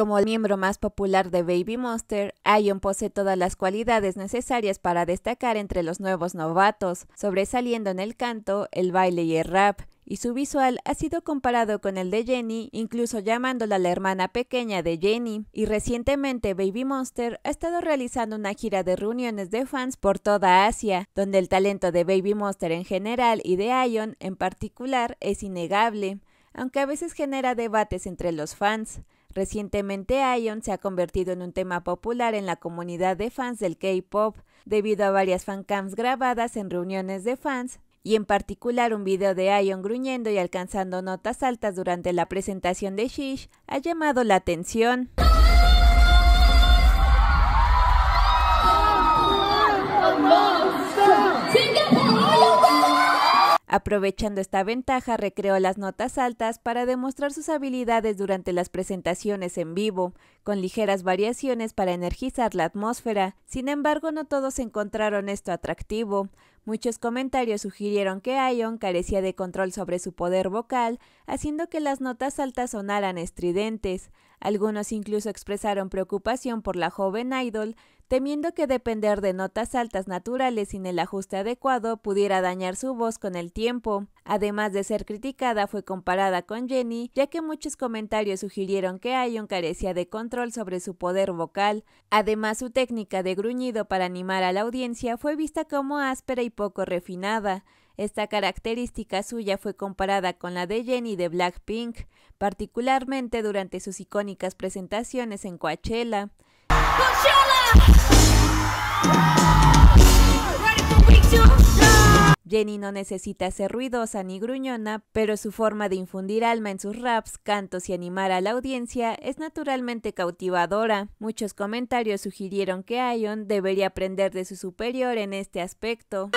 Como el miembro más popular de Baby Monster, Ion posee todas las cualidades necesarias para destacar entre los nuevos novatos, sobresaliendo en el canto, el baile y el rap, y su visual ha sido comparado con el de Jenny, incluso llamándola la hermana pequeña de Jenny. Y recientemente Baby Monster ha estado realizando una gira de reuniones de fans por toda Asia, donde el talento de Baby Monster en general y de Ion en particular es innegable, aunque a veces genera debates entre los fans. Recientemente Ion se ha convertido en un tema popular en la comunidad de fans del K-pop, debido a varias fancams grabadas en reuniones de fans, y en particular un video de Ion gruñendo y alcanzando notas altas durante la presentación de Shish ha llamado la atención. Aprovechando esta ventaja, recreó las notas altas para demostrar sus habilidades durante las presentaciones en vivo, con ligeras variaciones para energizar la atmósfera. Sin embargo, no todos encontraron esto atractivo. Muchos comentarios sugirieron que Ion carecía de control sobre su poder vocal, haciendo que las notas altas sonaran estridentes. Algunos incluso expresaron preocupación por la joven idol, temiendo que depender de notas altas naturales sin el ajuste adecuado pudiera dañar su voz con el tiempo. Además de ser criticada, fue comparada con Jenny, ya que muchos comentarios sugirieron que Ion carecía de control sobre su poder vocal. Además, su técnica de gruñido para animar a la audiencia fue vista como áspera y poco refinada. Esta característica suya fue comparada con la de Jenny de Blackpink, particularmente durante sus icónicas presentaciones en Coachella. ¡Coachella! Jenny no necesita ser ruidosa ni gruñona, pero su forma de infundir alma en sus raps, cantos y animar a la audiencia es naturalmente cautivadora. Muchos comentarios sugirieron que Ion debería aprender de su superior en este aspecto.